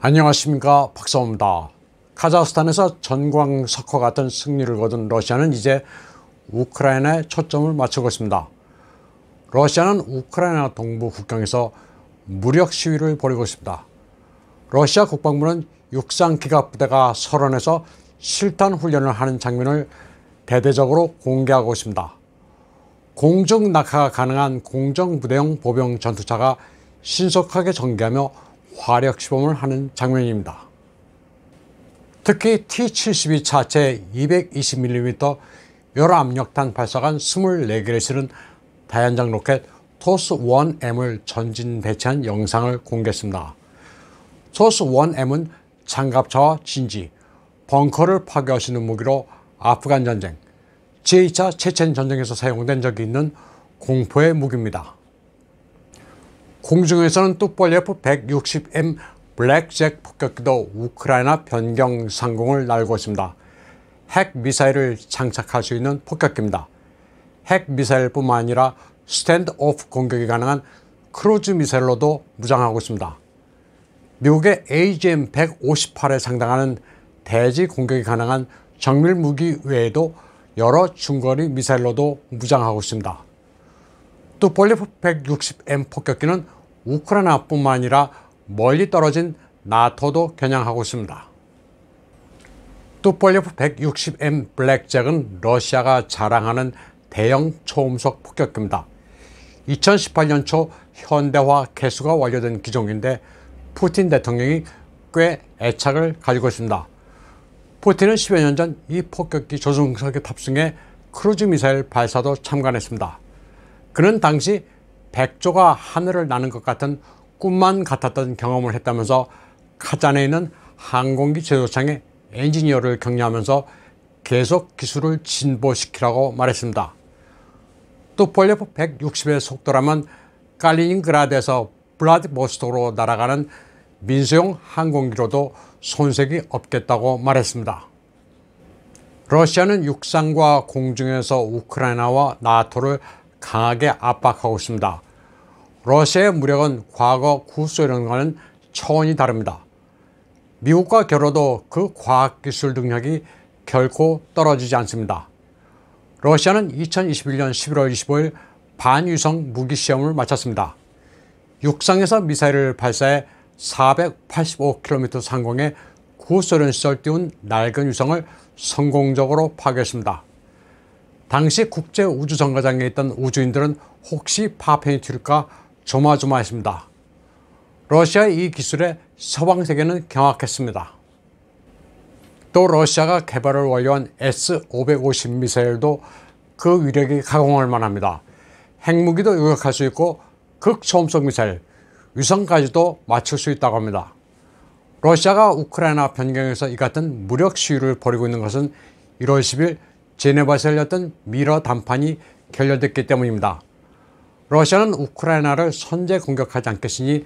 안녕하십니까 박사호입니다. 카자흐스탄에서 전광석화 같은 승리를 거둔 러시아는 이제 우크라이나에 초점을 맞추고 있습니다. 러시아는 우크라이나 동부 국경에서 무력 시위를 벌이고 있습니다. 러시아 국방부는 육상 기갑 부대가 서원에서 실탄 훈련을 하는 장면을 대대적으로 공개하고 있습니다. 공중 낙하가 가능한 공정 부대용 보병 전투차가 신속하게 전개하며 화력 시범을 하는 장면입니다. 특히 T-72 차체 220mm 열압력탄 발사관 24개를 실은 다연장 로켓 토스1M을 전진 배치한 영상을 공개했습니다. 토스1M은 장갑차와 진지, 벙커를 파괴하시는 무기로 아프간 전쟁, 제2차 체첸 전쟁에서 사용된 적이 있는 공포의 무기입니다. 공중에서는 뚝벌 프1 6 0 m 블랙잭 폭격기도 우크라이나 변경 상공을 날고 있습니다. 핵미사일을 장착할 수 있는 폭격기입니다. 핵미사일뿐만 아니라 스탠드오프 공격이 가능한 크루즈 미사일로도 무장하고 있습니다. 미국의 AGM-158에 상당하는 대지 공격이 가능한 정밀 무기 외에도 여러 중거리 미사일로도 무장하고 있습니다. 또 볼리프 160M 폭격기는 우크라이나뿐만 아니라 멀리 떨어진 나토도 겨냥하고 있습니다. 투폴리프 160M 블랙잭은 러시아가 자랑하는 대형 초음속 폭격기입니다. 2018년 초 현대화 개수가 완료된 기종인데 푸틴 대통령이 꽤 애착을 가지고 있습니다. 푸틴은 10여 년전 이 폭격기 조종석에 탑승해 크루즈 미사일 발사도 참관했습니다. 그는 당시 백조가 하늘을 나는 것 같은 꿈만 같았던 경험을 했다면서 카잔에 있는 항공기 제조창의 엔지니어를 격려하면서 계속 기술을 진보시키라고 말했습니다. 또폴레프 160의 속도라면 깔리닝그라드에서 블라디보스토크로 날아가는 민수용 항공기로도 손색이 없겠다고 말했습니다. 러시아는 육상과 공중에서 우크라이나와 나토를 강하게 압박하고 있습니다. 러시아의 무력은 과거 구소련과는 차원이 다릅니다. 미국과 겨뤄도 그 과학기술 능력이 결코 떨어지지 않습니다. 러시아는 2021년 11월 25일 반유성 무기시험을 마쳤습니다. 육상에서 미사일을 발사해 485km 상공에 구소련 시절 띄운 낡은 유성을 성공적으로 파괴했습니다. 당시 국제우주정거장에 있던 우주인들은 혹시 파편이 튈까 조마조마했습니다. 러시아의 이 기술에 서방세계는 경악했습니다. 또 러시아가 개발을 완료한 S-550 미사일도 그 위력이 가공할 만합니다. 핵무기도 요격할 수 있고 극초음속 미사일, 위성까지도 맞출 수 있다고 합니다. 러시아가 우크라이나 변경에서 이 같은 무력 시위를 벌이고 있는 것은 1월 10일 제네바에서 열렸던 미러 담판이 결렬됐기 때문입니다. 러시아는 우크라이나를 선제 공격하지 않겠으니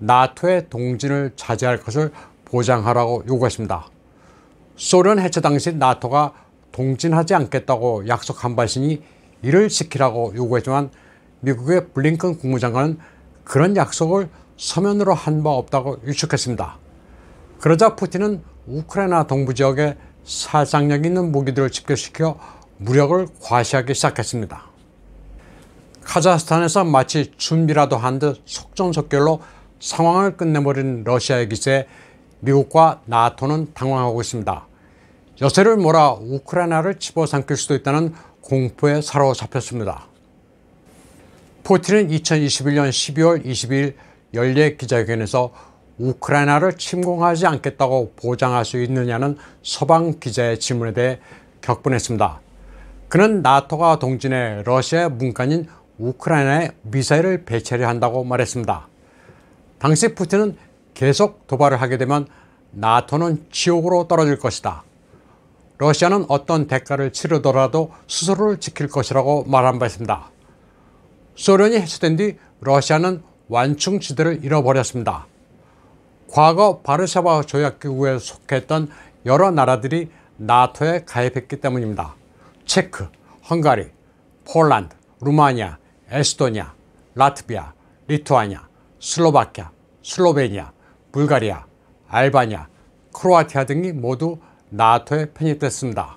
나토의 동진을 차지할 것을 보장하라고 요구했습니다. 소련 해체 당시 나토가 동진하지 않겠다고 약속한 바 있으니 이를 지키라고 요구했지만 미국의 블링컨 국무장관은 그런 약속을 서면으로 한 바 없다고 유축했습니다. 그러자 푸틴은 우크라이나 동부 지역에 살상력 있는 무기들을 집결시켜 무력을 과시하기 시작했습니다. 카자흐스탄에서 마치 준비라도 한 듯 속전속결로 상황을 끝내버린 러시아의 기세 미국과 나토는 당황하고 있습니다. 여세를 몰아 우크라이나를 집어삼킬 수도 있다는 공포에 사로잡혔습니다. 포틴은 2021년 12월 22일 연례 기자회견에서 우크라이나를 침공하지 않겠다고 보장할 수 있느냐는 서방 기자의 질문에 대해 격분했습니다. 그는 나토가 동진해 러시아 문간인 우크라이나에 미사일을 배치해야 한다고 말했습니다. 당시 푸틴은 계속 도발을 하게 되면 나토는 지옥으로 떨어질 것이다. 러시아는 어떤 대가를 치르더라도 스스로를 지킬 것이라고 말한 바 있습니다. 소련이 해체된 뒤 러시아는 완충지대를 잃어버렸습니다. 과거 바르샤바 조약기구에 속했던 여러 나라들이 나토에 가입했기 때문입니다. 체크, 헝가리, 폴란드, 루마니아, 에스토니아, 라트비아, 리투아니아, 슬로바키아, 슬로베니아, 불가리아, 알바니아, 크로아티아 등이 모두 나토에 편입됐습니다.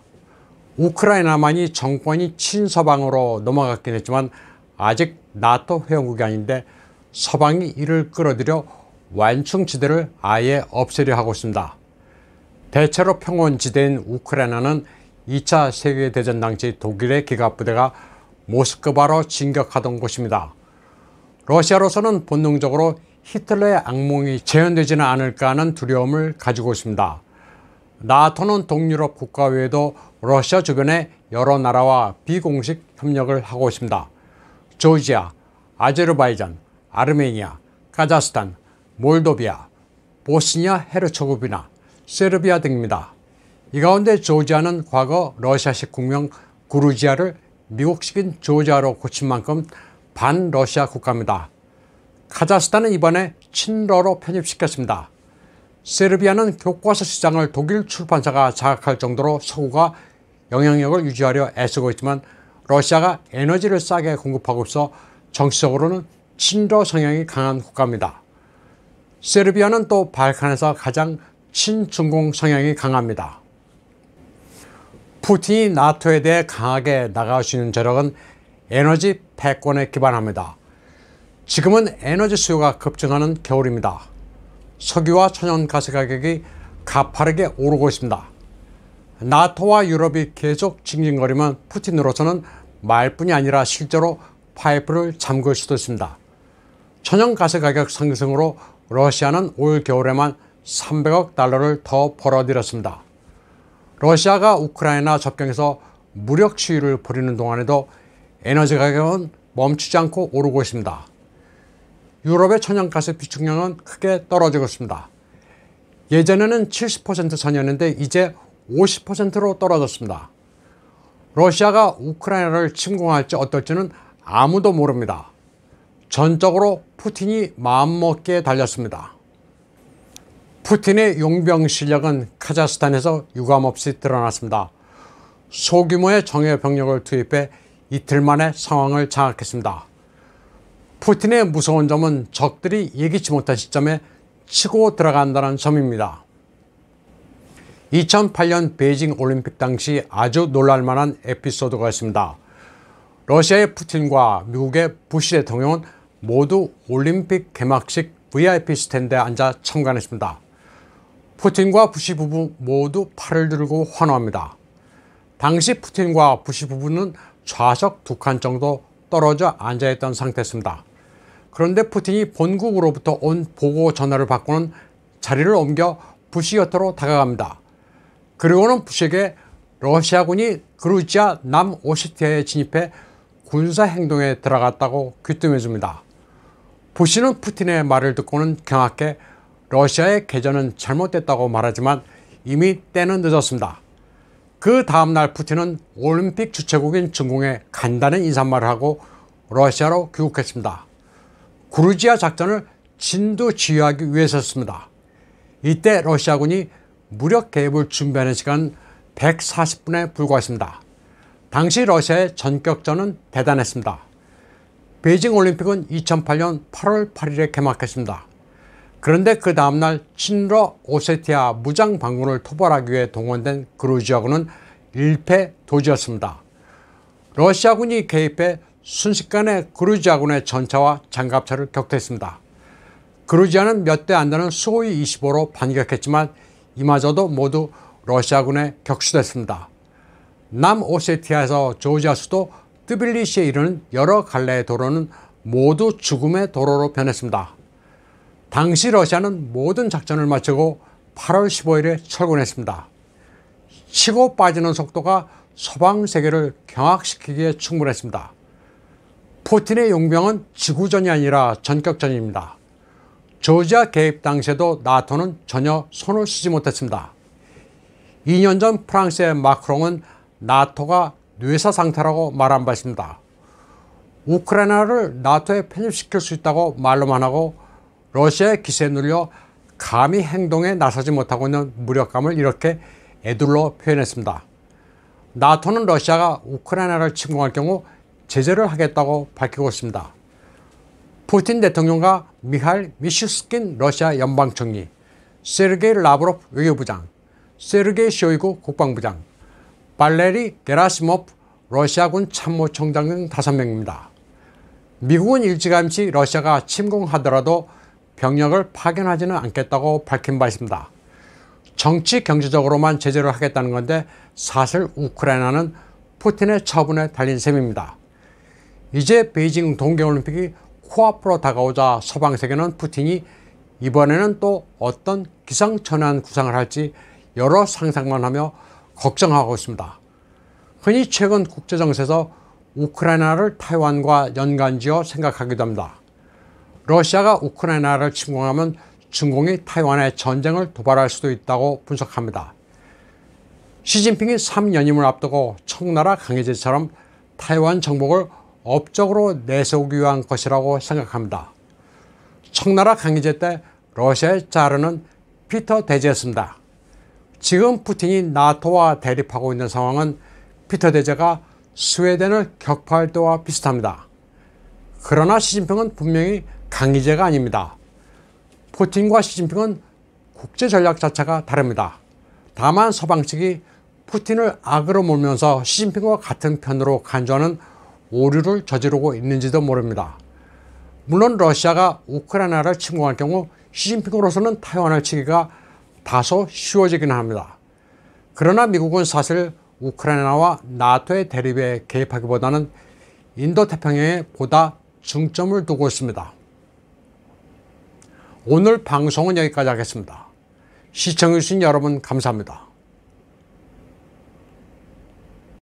우크라이나만이 정권이 친서방으로 넘어갔긴 했지만 아직 나토 회원국이 아닌데 서방이 이를 끌어들여 완충지대를 아예 없애려 하고 있습니다. 대체로 평원지대인 우크라이나는 2차 세계대전 당시 독일의 기갑부대가 모스크바로 진격하던 곳입니다. 러시아로서는 본능적으로 히틀러의 악몽이 재현되지는 않을까 하는 두려움을 가지고 있습니다. 나토는 동유럽 국가 외에도 러시아 주변의 여러 나라와 비공식 협력을 하고 있습니다. 조지아, 아제르바이잔, 아르메니아, 카자흐스탄, 몰도비아, 보스니아 헤르체고비나, 세르비아 등입니다. 이 가운데 조지아는 과거 러시아식 국명 구루지아를 미국식인 조지아로 고친 만큼 반러시아 국가입니다. 카자흐스탄은 이번에 친러로 편입시켰습니다. 세르비아는 교과서 시장을 독일 출판사가 자각할 정도로 서구가 영향력을 유지하려 애쓰고 있지만 러시아가 에너지를 싸게 공급하고 있어 정치적으로는 친러 성향이 강한 국가입니다. 세르비아는 또 발칸에서 가장 친중공 성향이 강합니다. 푸틴이 나토에 대해 강하게 나갈 수 있는 저력은 에너지 패권에 기반합니다. 지금은 에너지 수요가 급증하는 겨울입니다. 석유와 천연가스 가격이 가파르게 오르고 있습니다. 나토와 유럽이 계속 징징거리면 푸틴으로서는 말뿐이 아니라 실제로 파이프를 잠글 수도 있습니다. 천연가스 가격 상승으로 러시아는 올 겨울에만 300억 달러를 더 벌어들였습니다. 러시아가 우크라이나 접경에서 무력 시위를 벌이는 동안에도 에너지 가격은 멈추지 않고 오르고 있습니다. 유럽의 천연가스 비축량은 크게 떨어지고 있습니다. 예전에는 70% 선이었는데 이제 50%로 떨어졌습니다. 러시아가 우크라이나를 침공할지 어떨지는 아무도 모릅니다. 전적으로 푸틴이 마음먹기에 달렸습니다. 푸틴의 용병 실력은 카자흐스탄에서 유감없이 드러났습니다. 소규모의 정예 병력을 투입해 이틀 만에 상황을 장악했습니다. 푸틴의 무서운 점은 적들이 예기치 못한 시점에 치고 들어간다는 점입니다. 2008년 베이징 올림픽 당시 아주 놀랄만한 에피소드가 있습니다. 러시아의 푸틴과 미국의 부시 대통령은 모두 올림픽 개막식 VIP 스탠드에 앉아 참관했습니다. 푸틴과 부시 부부 모두 팔을 들고 환호합니다. 당시 푸틴과 부시 부부는 좌석 두 칸 정도 떨어져 앉아있던 상태였습니다. 그런데 푸틴이 본국으로부터 온 보고 전화를 받고는 자리를 옮겨 부시 곁으로 다가갑니다. 그리고는 부시에게 러시아군이 그루지아 남오시티아에 진입해 군사 행동에 들어갔다고 귀뜸해줍니다. 부시는 푸틴의 말을 듣고는 경악해 러시아의 개전은 잘못됐다고 말하지만 이미 때는 늦었습니다. 그 다음날 푸틴은 올림픽 주최국인 중공에 간다는 인사말을 하고 러시아로 귀국했습니다. 구르지아 작전을 진도 지휘하기 위해서였습니다. 이때 러시아군이 무력 개입을 준비하는 시간 140분에 불과했습니다. 당시 러시아의 전격전은 대단했습니다. 베이징 올림픽은 2008년 8월 8일에 개막했습니다. 그런데 그 다음날 친러 오세티아 무장 반군을 토벌하기 위해 동원된 그루지아군은 일패도지였습니다. 러시아군이 개입해 순식간에 그루지아군의 전차와 장갑차를 격퇴했습니다. 그루지아는 몇 대 안 되는 수호이 25로 반격했지만 이마저도 모두 러시아군에 격추됐습니다. 남오세티아에서 조지아 수도 뜨빌리시에 이르는 여러 갈래의 도로는 모두 죽음의 도로로 변했습니다. 당시 러시아는 모든 작전을 마치고 8월 15일에 철군했습니다. 치고 빠지는 속도가 소방 세계를 경악시키기에 충분했습니다. 포틴의 용병은 지구전이 아니라 전격전입니다. 조지아 개입 당시에도 나토는 전혀 손을 쓰지 못했습니다. 2년 전 프랑스의 마크롱은 나토가 뇌사 상태라고 말한 바 있습니다. 우크라이나를 나토에 편입시킬 수 있다고 말로만 하고 러시아의 기세에 눌려 감히 행동에 나서지 못하고 있는 무력감을 이렇게 애둘러 표현했습니다. 나토는 러시아가 우크라이나를 침공할 경우 제재를 하겠다고 밝히고 있습니다. 푸틴 대통령과 미하 미슈스킨 러시아 연방총리, 세르게이 라브로프 외교부장, 세르게이 쇼이구 국방부장, 발레리 게라시모프 러시아군 참모총장 등 5명입니다. 미국은 일찌감치 러시아가 침공하더라도 병력을 파견하지는 않겠다고 밝힌 바 있습니다. 정치 경제적으로만 제재를 하겠다는 건데 사실 우크라이나는 푸틴의 처분에 달린 셈입니다. 이제 베이징 동계올림픽이 코앞으로 다가오자 서방 세계는 푸틴이 이번에는 또 어떤 기상천외한 구상을 할지 여러 상상만 하며 걱정하고 있습니다. 흔히 최근 국제정세에서 우크라이나를 타이완과 연관지어 생각하기도 합니다. 러시아가 우크라이나를 침공하면 중공이 타이완의 전쟁을 도발할 수도 있다고 분석합니다. 시진핑이 3연임을 앞두고 청나라 강해제처럼 타이완 정복을 업적으로 내세우기 위한 것이라고 생각합니다. 청나라 강해제 때 러시아의 자르는 피터 대제였습니다. 지금 푸틴이 나토와 대립하고 있는 상황은 피터 대제가 스웨덴을 격파할 때와 비슷합니다. 그러나 시진핑은 분명히 강의제가 아닙니다. 푸틴과 시진핑은 국제 전략 자체가 다릅니다. 다만 서방 측이 푸틴을 악으로 몰면서 시진핑과 같은 편으로 간주하는 오류를 저지르고 있는지도 모릅니다. 물론 러시아가 우크라이나를 침공할 경우 시진핑으로서는 타이완을 치기가 다소 쉬워지기는 합니다. 그러나 미국은 사실 우크라이나와 나토의 대립에 개입하기보다는 인도태평양에 보다 중점을 두고 있습니다. 오늘 방송은 여기까지 하겠습니다. 시청해주신 여러분 감사합니다.